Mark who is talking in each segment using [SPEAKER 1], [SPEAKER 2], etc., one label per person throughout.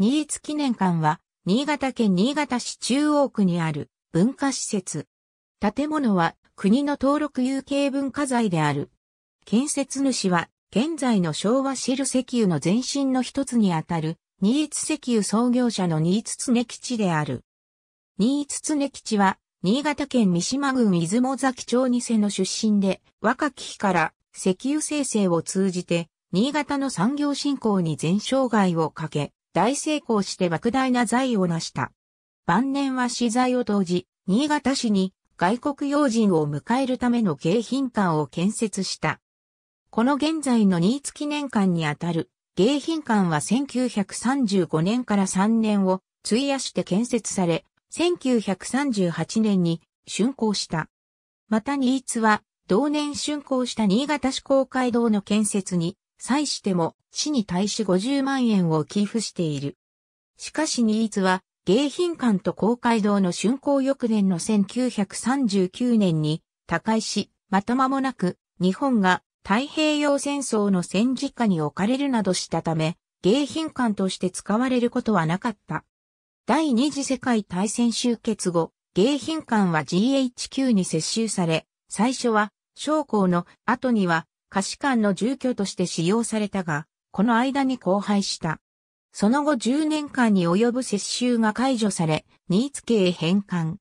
[SPEAKER 1] 新津記念館は、新潟県新潟市中央区にある文化施設。建物は国の登録有形文化財である。建設主は、現在の昭和シル石油の前身の一つにあたる、新津石油創業者の新津常吉である。新津常吉は、新潟県三島郡出雲崎町に瀬の出身で、若き日から石油生成を通じて、新潟の産業振興に全生涯をかけ、大成功して莫大な財を成した。晩年は資材を投じ、新潟市に外国要人を迎えるための迎賓館を建設した。この現在の新津記念館にあたる迎賓館は1935年から3年を費やして建設され、1938年に竣工した。また新津は同年竣工した新潟市公会堂の建設に際しても市に対し50万円を寄付している。しかしニーズは、迎賓館と公会堂の竣工翌年の1939年に他界し、また間もなく日本が太平洋戦争の戦時下に置かれるなどしたため、迎賓館として使われることはなかった。第二次世界大戦終結後、迎賓館は GHQ に接収され、最初は将校の後には貸し館の住居として使用されたが、この間に荒廃した。その後10年間に及ぶ接収が解除され、新津家へ返還。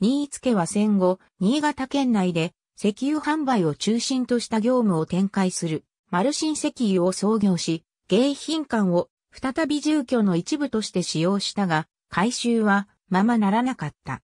[SPEAKER 1] 新津家は戦後、新潟県内で石油販売を中心とした業務を展開する、丸新石油を創業し、迎賓館を再び住居の一部として使用したが、改修はままならなかった。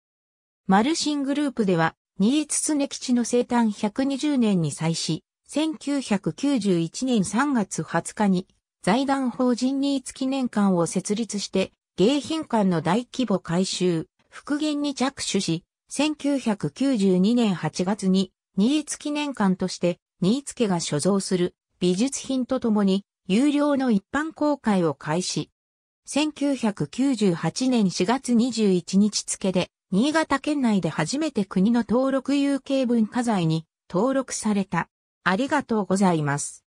[SPEAKER 1] 丸新グループでは、新津常吉の生誕120年に際し、1991年3月20日に財団法人ニーツ記念館を設立して迎賓館の大規模改修、復元に着手し、1992年8月にニーツ記念館としてニーツ家が所蔵する美術品とともに有料の一般公開を開始。1998年4月21日付で新潟県内で初めて国の登録有形文化財に登録された。ありがとうございます。